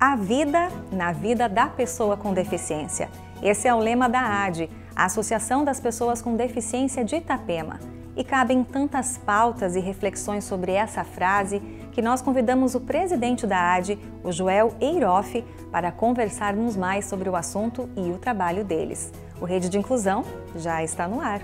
A vida na vida da pessoa com deficiência. Esse é o lema da AD, a Associação das Pessoas com Deficiência de Itapema. E cabem tantas pautas e reflexões sobre essa frase que nós convidamos o presidente da AD, o Joel Eiroff, para conversarmos mais sobre o assunto e o trabalho deles. O Rede de Inclusão já está no ar.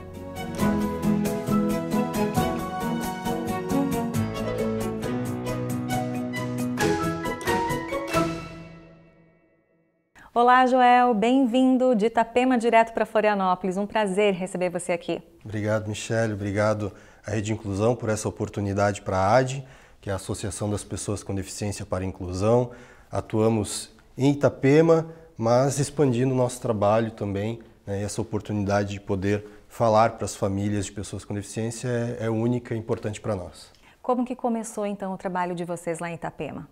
Olá, Joel, bem-vindo de Itapema direto para Florianópolis. Um prazer receber você aqui. Obrigado, Michele. Obrigado à Rede Inclusão por essa oportunidade para a AD, que é a Associação das Pessoas com Deficiência para Inclusão. Atuamos em Itapema, mas expandindo o nosso trabalho também. Né, essa oportunidade de poder falar para as famílias de pessoas com deficiência é, é única e importante para nós. Como que começou então o trabalho de vocês lá em Itapema?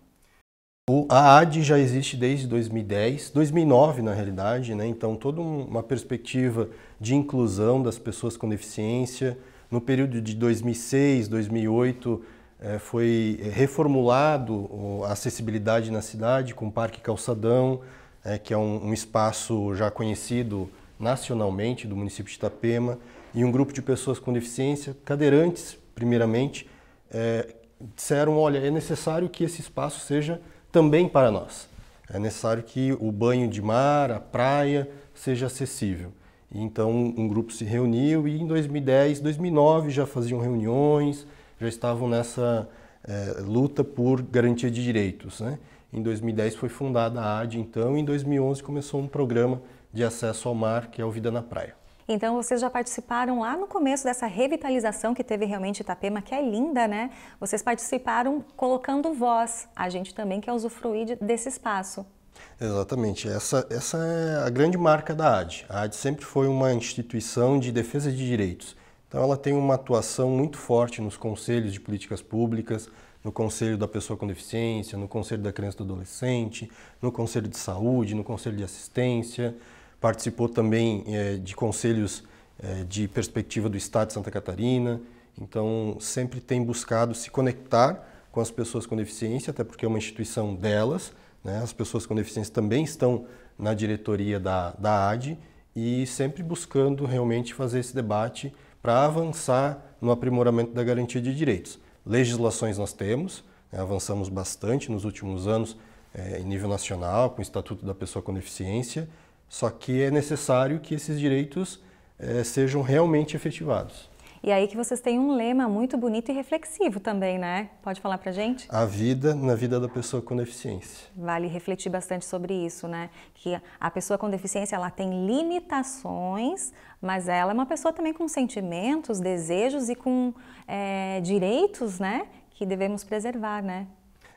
O, a AD já existe desde 2010, 2009 na realidade, né? então toda uma perspectiva de inclusão das pessoas com deficiência. No período de 2006, 2008, eh, foi reformulado a acessibilidade na cidade com o Parque Calçadão, eh, que é um, espaço já conhecido nacionalmente do município de Itapema, e um grupo de pessoas com deficiência, cadeirantes primeiramente, eh, disseram, olha, é necessário que esse espaço seja também para nós. É necessário que o banho de mar, a praia, seja acessível. Então, um grupo se reuniu e em 2010, 2009 já faziam reuniões, já estavam nessa é, luta por garantia de direitos. Né? Em 2010 foi fundada a AD, então, e em 2011 começou um programa de acesso ao mar, que é o Vida na Praia. Então vocês já participaram lá no começo dessa revitalização que teve realmente Itapema, que é linda, né? Vocês participaram colocando voz. A gente também quer usufruir desse espaço. Exatamente, essa, essa é a grande marca da AD. A AD sempre foi uma instituição de defesa de direitos. Então ela tem uma atuação muito forte nos conselhos de políticas públicas, no Conselho da Pessoa com Deficiência, no Conselho da Criança e do Adolescente, no Conselho de Saúde, no Conselho de Assistência, participou também é, de conselhos é, de perspectiva do Estado de Santa Catarina, então sempre tem buscado se conectar com as pessoas com deficiência, até porque é uma instituição delas, né? as pessoas com deficiência também estão na diretoria da, da AD e sempre buscando realmente fazer esse debate para avançar no aprimoramento da garantia de direitos. Legislações nós temos, né? avançamos bastante nos últimos anos é, em nível nacional, com o Estatuto da Pessoa com Deficiência, só que é necessário que esses direitos eh, sejam realmente efetivados. E aí que vocês têm um lema muito bonito e reflexivo também, né? Pode falar pra gente? A vida na vida da pessoa com deficiência. Vale refletir bastante sobre isso, né? Que a pessoa com deficiência, ela tem limitações, mas ela é uma pessoa também com sentimentos, desejos e com é, direitos, né? Que devemos preservar, né?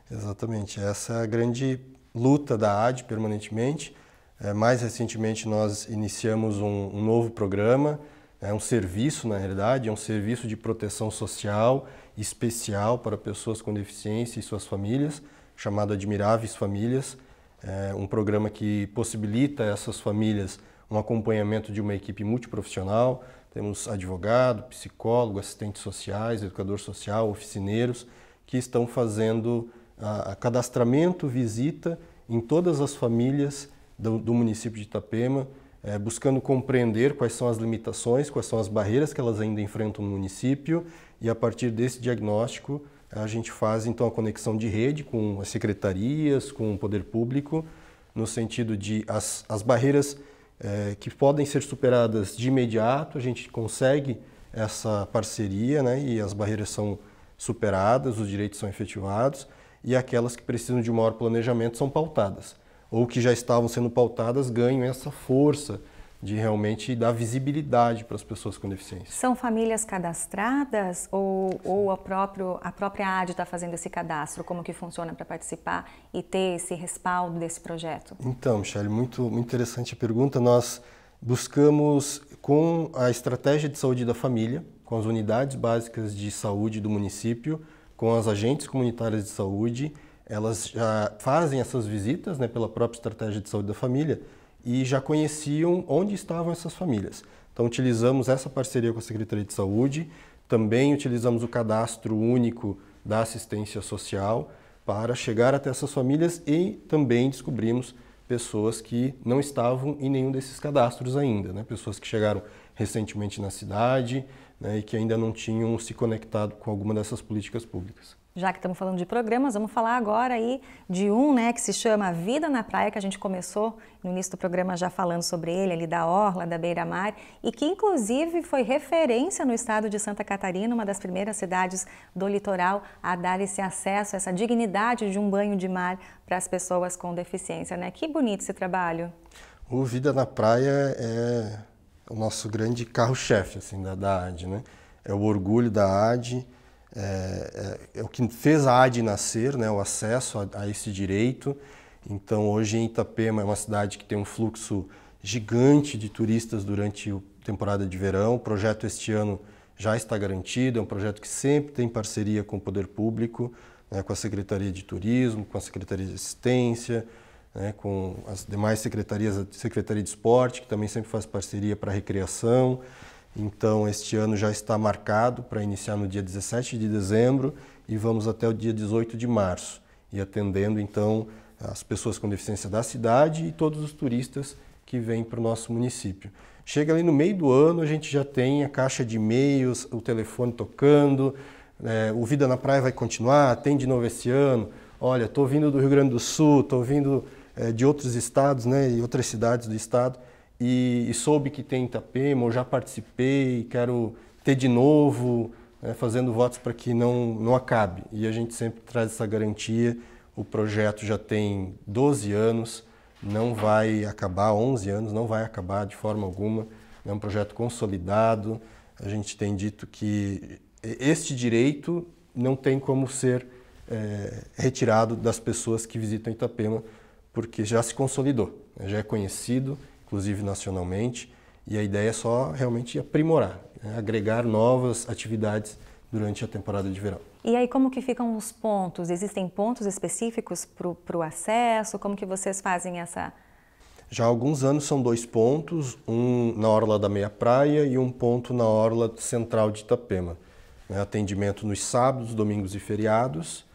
Exatamente. Essa é a grande luta da AD permanentemente, é, mais recentemente, nós iniciamos um, um novo programa, é um serviço, na realidade, é um serviço de proteção social especial para pessoas com deficiência e suas famílias, chamado Admiráveis Famílias. É um programa que possibilita a essas famílias um acompanhamento de uma equipe multiprofissional. Temos advogado, psicólogo, assistentes sociais, educador social, oficineiros, que estão fazendo a, ah, a cadastramento, visita em todas as famílias do, do município de Itapema, é, buscando compreender quais são as limitações, quais são as barreiras que elas ainda enfrentam no município e a partir desse diagnóstico a gente faz então a conexão de rede com as secretarias, com o poder público, no sentido de as, as barreiras é, que podem ser superadas de imediato, a gente consegue essa parceria né, e as barreiras são superadas, os direitos são efetivados e aquelas que precisam de maior planejamento são pautadas ou que já estavam sendo pautadas ganham essa força de realmente dar visibilidade para as pessoas com deficiência. São famílias cadastradas ou, ou a, próprio, a própria AD está fazendo esse cadastro? Como que funciona para participar e ter esse respaldo desse projeto? Então, Michelle, muito, muito interessante a pergunta. Nós buscamos, com a estratégia de saúde da família, com as unidades básicas de saúde do município, com as agentes comunitárias de saúde, elas já fazem essas visitas né, pela própria estratégia de saúde da família e já conheciam onde estavam essas famílias. Então, utilizamos essa parceria com a Secretaria de Saúde, também utilizamos o cadastro único da assistência social para chegar até essas famílias e também descobrimos pessoas que não estavam em nenhum desses cadastros ainda, né? pessoas que chegaram recentemente na cidade né, e que ainda não tinham se conectado com alguma dessas políticas públicas já que estamos falando de programas, vamos falar agora aí de um, né, que se chama Vida na Praia, que a gente começou no início do programa já falando sobre ele, ali da Orla, da Beira-Mar, e que inclusive foi referência no estado de Santa Catarina, uma das primeiras cidades do litoral a dar esse acesso, essa dignidade de um banho de mar para as pessoas com deficiência, né? Que bonito esse trabalho. O Vida na Praia é o nosso grande carro-chefe, assim, da, da AD, né? É o orgulho da AD, é, é, é, o que fez a AD nascer, né, o acesso a, a, esse direito. Então, hoje em Itapema é uma cidade que tem um fluxo gigante de turistas durante a temporada de verão. O projeto este ano já está garantido, é um projeto que sempre tem parceria com o poder público, né, com a Secretaria de Turismo, com a Secretaria de Assistência, né, com as demais secretarias, a Secretaria de Esporte, que também sempre faz parceria para a recreação. Então, este ano já está marcado para iniciar no dia 17 de dezembro e vamos até o dia 18 de março, e atendendo então as pessoas com deficiência da cidade e todos os turistas que vêm para o nosso município. Chega ali no meio do ano, a gente já tem a caixa de e-mails, o telefone tocando, é, o Vida na Praia vai continuar, tem de novo esse ano. Olha, estou vindo do Rio Grande do Sul, estou vindo é, de outros estados né, e outras cidades do estado e, e soube que tem Itapema, ou já participei, quero ter de novo, né, fazendo votos para que não, não acabe. E a gente sempre traz essa garantia. O projeto já tem 12 anos, não vai acabar, 11 anos, não vai acabar de forma alguma. É um projeto consolidado. A gente tem dito que este direito não tem como ser é, retirado das pessoas que visitam Itapema, porque já se consolidou, né, já é conhecido inclusive nacionalmente, e a ideia é só realmente aprimorar, né? agregar novas atividades durante a temporada de verão. E aí como que ficam os pontos? Existem pontos específicos para o acesso? Como que vocês fazem essa... Já há alguns anos são dois pontos, um na orla da meia praia e um ponto na orla central de Itapema. Né? Atendimento nos sábados, domingos e feriados,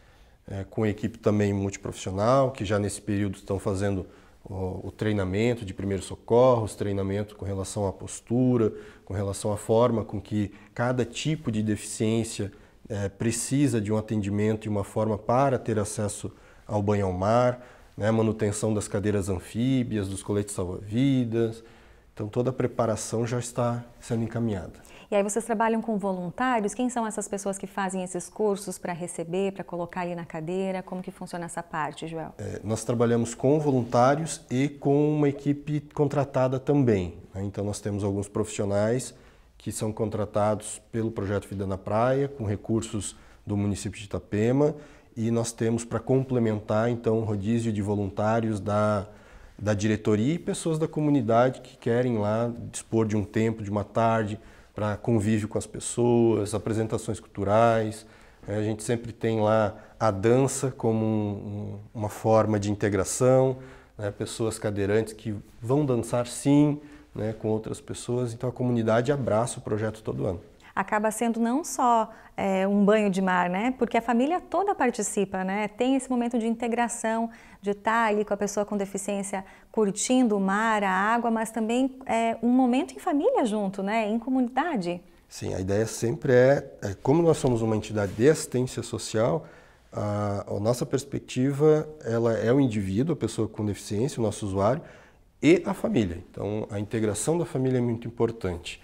é, com equipe também multiprofissional, que já nesse período estão fazendo o, o treinamento de primeiros socorros, treinamento com relação à postura, com relação à forma com que cada tipo de deficiência é, precisa de um atendimento e uma forma para ter acesso ao banho ao mar, né, manutenção das cadeiras anfíbias, dos coletes salva-vidas, então toda a preparação já está sendo encaminhada. E aí vocês trabalham com voluntários? Quem são essas pessoas que fazem esses cursos para receber, para colocar ali na cadeira? Como que funciona essa parte, Joel? É, nós trabalhamos com voluntários e com uma equipe contratada também. Né? Então nós temos alguns profissionais que são contratados pelo projeto Vida na Praia, com recursos do município de Itapema, e nós temos para complementar então um rodízio de voluntários da da diretoria e pessoas da comunidade que querem lá dispor de um tempo, de uma tarde, para convívio com as pessoas, apresentações culturais. É, a gente sempre tem lá a dança como um, uma forma de integração, né? pessoas cadeirantes que vão dançar sim né? com outras pessoas. Então a comunidade abraça o projeto todo ano acaba sendo não só é, um banho de mar, né? Porque a família toda participa, né? Tem esse momento de integração, de estar tá ali com a pessoa com deficiência curtindo o mar, a água, mas também é, um momento em família junto, né? Em comunidade. Sim, a ideia sempre é, é como nós somos uma entidade de assistência social, a, a, nossa perspectiva ela é o indivíduo, a pessoa com deficiência, o nosso usuário e a família. Então, a integração da família é muito importante.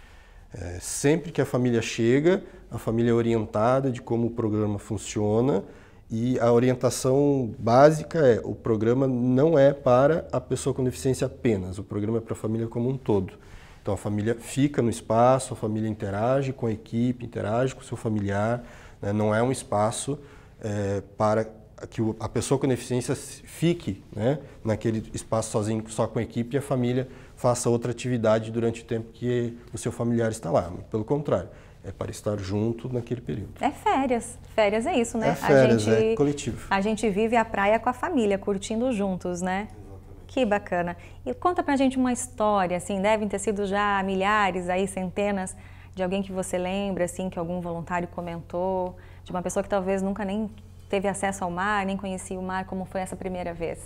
É, sempre que a família chega, a família é orientada de como o programa funciona e a orientação básica é o programa não é para a pessoa com deficiência apenas, o programa é para a família como um todo. Então a família fica no espaço, a família interage com a equipe, interage com o seu familiar, né? não é um espaço é, para que a pessoa com deficiência fique né, naquele espaço sozinho, só com a equipe, e a família faça outra atividade durante o tempo que o seu familiar está lá. Pelo contrário, é para estar junto naquele período. É férias. Férias é isso, né? É férias, a gente, é coletivo. A gente vive a praia com a família, curtindo juntos, né? Exatamente. Que bacana. E conta pra gente uma história, assim, devem ter sido já milhares, aí centenas, de alguém que você lembra, assim, que algum voluntário comentou, de uma pessoa que talvez nunca nem teve acesso ao mar, nem conhecia o mar, como foi essa primeira vez?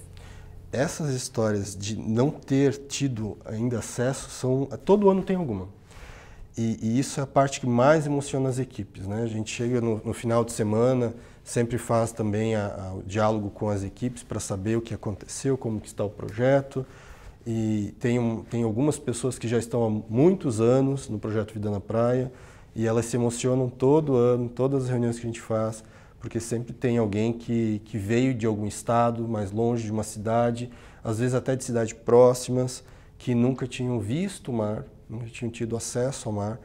Essas histórias de não ter tido ainda acesso são todo ano tem alguma. E, e isso é a parte que mais emociona as equipes, né? A gente chega no, no final de semana, sempre faz também a, a, o diálogo com as equipes para saber o que aconteceu, como que está o projeto. E tem, um, tem algumas pessoas que já estão há muitos anos no projeto Vida na Praia e elas se emocionam todo ano, todas as reuniões que a gente faz porque sempre tem alguém que, que veio de algum estado, mais longe de uma cidade, às vezes até de cidades próximas, que nunca tinham visto o mar, nunca tinham tido acesso ao mar,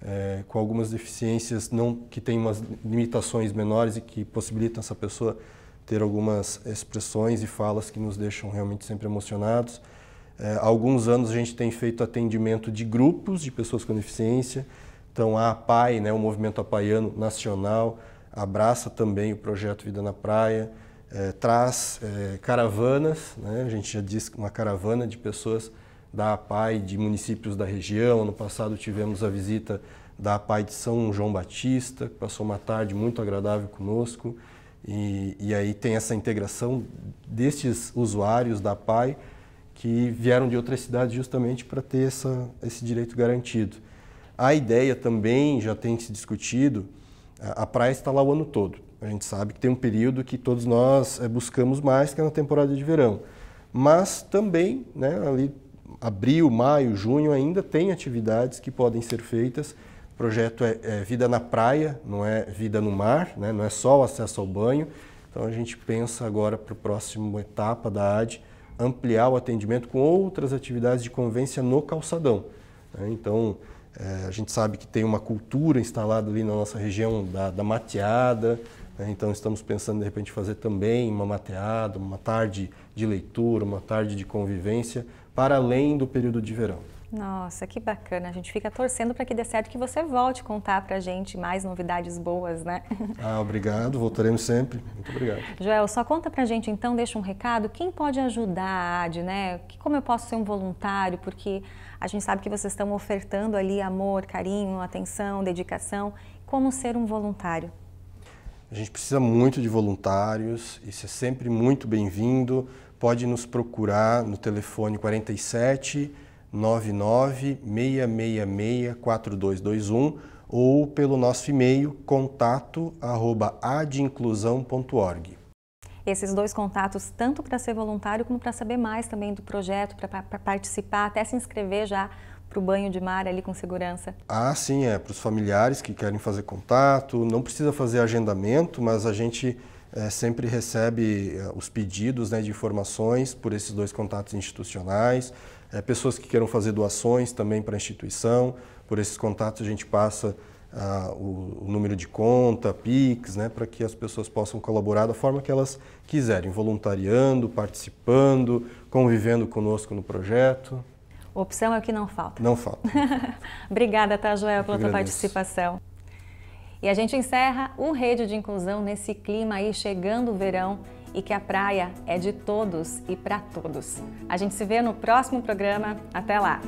é, com algumas deficiências não que tem umas limitações menores e que possibilitam essa pessoa ter algumas expressões e falas que nos deixam realmente sempre emocionados. É, eh, há alguns anos a gente tem feito atendimento de grupos de pessoas com deficiência, então a APAI, né, o Movimento Apaiano Nacional, abraça também o projeto Vida na Praia, é, traz é, caravanas, né? a gente já disse uma caravana de pessoas da APAI de municípios da região. No passado tivemos a visita da APAI de São João Batista, que passou uma tarde muito agradável conosco. E, e aí tem essa integração destes usuários da APAI que vieram de outras cidades justamente para ter essa, esse direito garantido. A ideia também já tem se discutido a, praia está lá o ano todo. A gente sabe que tem um período que todos nós eh, buscamos mais, que é na temporada de verão. Mas também, né, ali abril, maio, junho, ainda tem atividades que podem ser feitas. O projeto é, é vida na praia, não é vida no mar, né, não é só o acesso ao banho. Então a gente pensa agora para a próxima etapa da AD ampliar o atendimento com outras atividades de convivência no calçadão. Né? Então, é, a gente sabe que tem uma cultura instalada ali na nossa região da, da mateada, né? então estamos pensando de repente fazer também uma mateada, uma tarde de leitura, uma tarde de convivência, para além do período de verão. Nossa, que bacana. A gente fica torcendo para que dê certo que você volte contar para a gente mais novidades boas, né? Ah, obrigado. Voltaremos sempre. Muito obrigado. Joel, só conta para a gente então, deixa um recado. Quem pode ajudar a AD, né? Como eu posso ser um voluntário? Porque a gente sabe que vocês estão ofertando ali amor, carinho, atenção, dedicação. Como ser um voluntário? A gente precisa muito de voluntários. Isso é sempre muito bem-vindo. Pode nos procurar no telefone 47 996664221 ou pelo nosso e-mail contato@adinclusão.org. Esses dois contatos, tanto para ser voluntário como para saber mais também do projeto, para participar, até se inscrever já para o banho de mar ali com segurança? Ah, sim, é. Para os familiares que querem fazer contato, não precisa fazer agendamento, mas a gente é, sempre recebe é, os pedidos né, de informações por esses dois contatos institucionais, é, pessoas que queiram fazer doações também para a instituição, por esses contatos a gente passa ah, o, o, número de conta, PIX, né, para que as pessoas possam colaborar da forma que elas quiserem, voluntariando, participando, convivendo conosco no projeto. Opção é o que não falta. Não falta. Obrigada, tá, Joel, pela tua participação. E a gente encerra o Rede de Inclusão nesse clima aí chegando o verão e que a praia é de todos e para todos. A gente se vê no próximo programa. Até lá!